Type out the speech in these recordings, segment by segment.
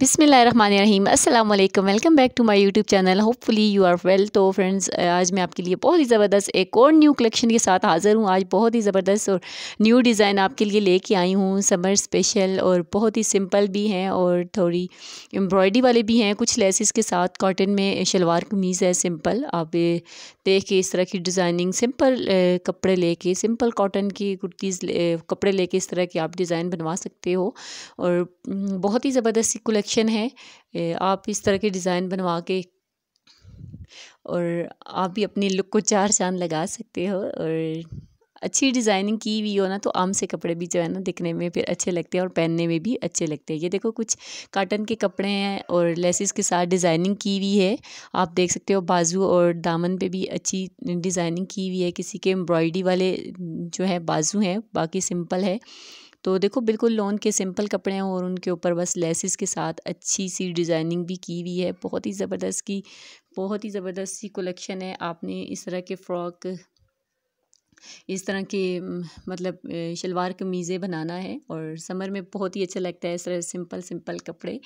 बिसमीम अस्सलाम वालेकुम welcome back to my YouTube channel hopefully you are well तो फ्रेंड्स आज मैं आपके लिए बहुत ही ज़बरदस्त एक और न्यू कलेक्शन के साथ हाज़िर हूँ आज बहुत ही ज़बरदस्त और न्यू डिज़ाइन आपके लिए लेके आई हूँ समर स्पेशल और बहुत ही सिंपल भी हैं और थोड़ी एम्ब्रॉयडरी वाले भी हैं कुछ लेसिस के साथ कॉटन में शलवार कमीज़ है सिंपल आप देख के इस तरह की डिज़ाइनिंग सिंपल कपड़े लेके सिंपल कॉटन की कुर्तीज़ कपड़े लेके इस तरह की आप डिज़ाइन बनवा सकते हो और बहुत ही ज़बरदस्त कलेक्शन कलेक्शन है आप इस तरह के डिज़ाइन बनवा के और आप भी अपनी लुक को चार चांद लगा सकते हो और अच्छी डिज़ाइनिंग की हुई हो ना तो आम से कपड़े भी जो है ना दिखने में फिर अच्छे लगते हैं और पहनने में भी अच्छे लगते हैं ये देखो कुछ काटन के कपड़े हैं और लेसिस के साथ डिज़ाइनिंग की हुई है आप देख सकते हो बाजू और दामन पे भी अच्छी डिज़ाइनिंग की हुई है किसी के एम्ब्रॉयडरी वाले जो है बाजू हैं बाकी सिंपल है तो देखो बिल्कुल लॉन के सिंपल कपड़े हैं और उनके ऊपर बस लेसिस के साथ अच्छी सी डिज़ाइनिंग भी की हुई है बहुत ही ज़बरदस्त की बहुत ही ज़बरदस्त सी कलेक्शन है आपने इस तरह के फ्रॉक इस तरह के मतलब शलवार कमीज़ें बनाना है और समर में बहुत ही अच्छा लगता है इस तरह सिंपल सिंपल कपड़े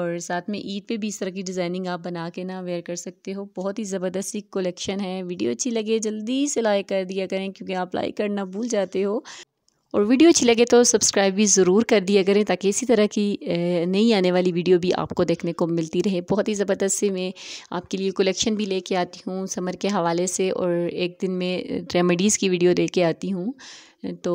और साथ में ईद पे भी इस तरह की डिज़ाइनिंग आप बना के ना वेयर कर सकते हो बहुत ही ज़बरदस्त सी कलेक्शन है वीडियो अच्छी लगे जल्दी से लाइक कर दिया करें क्योंकि आप लाइक करना भूल जाते हो और वीडियो अच्छी लगे तो सब्सक्राइब भी ज़रूर कर दिया करें ताकि इसी तरह की नई आने वाली वीडियो भी आपको देखने को मिलती रहे बहुत ही ज़बरदस्त से मैं आपके लिए कलेक्शन भी लेके आती हूँ समर के हवाले से और एक दिन में रेमेडीज़ की वीडियो दे आती हूँ तो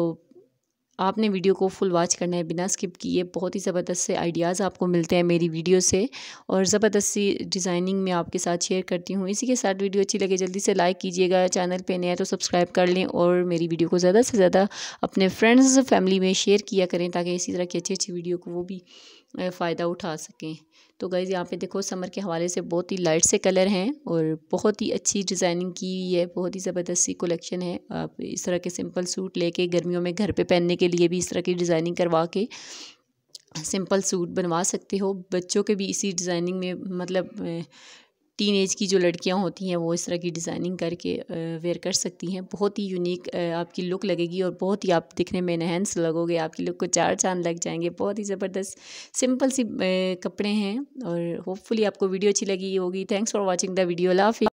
आपने वीडियो को फुल वॉच करना है बिना स्किप किए बहुत ही ज़बरदस्त से आइडियाज़ आपको मिलते हैं मेरी वीडियो से और ज़बरदस्त सी डिज़ाइनिंग में आपके साथ शेयर करती हूँ इसी के साथ वीडियो अच्छी लगे जल्दी से लाइक कीजिएगा चैनल पर नया तो सब्सक्राइब कर लें और मेरी वीडियो को ज़्यादा से ज़्यादा अपने फ्रेंड्स फैमिली में शेयर किया करें ताकि इसी तरह की अच्छी अच्छी वीडियो को वो भी फ़ायदा उठा सकें तो गाइज़ यहाँ पे देखो समर के हवाले से बहुत ही लाइट से कलर हैं और बहुत ही अच्छी डिज़ाइनिंग की हुई है बहुत ही ज़बरदस्त सी कलेक्शन है आप इस तरह के सिंपल सूट लेके गर्मियों में घर पे पहनने के लिए भी इस तरह की डिज़ाइनिंग करवा के सिंपल सूट बनवा सकते हो बच्चों के भी इसी डिज़ाइनिंग में मतलब टीन एज की जो लड़कियाँ होती हैं वो इस तरह की डिज़ाइनिंग करके वेयर कर सकती हैं बहुत ही यूनिक आपकी लुक लगेगी और बहुत ही आप दिखने में नहंस लगोगे आपकी लुक को चार चांद लग जाएंगे बहुत ही ज़बरदस्त सिंपल सी कपड़े हैं और होपफुली आपको वीडियो अच्छी लगी होगी thanks for watching the video laugh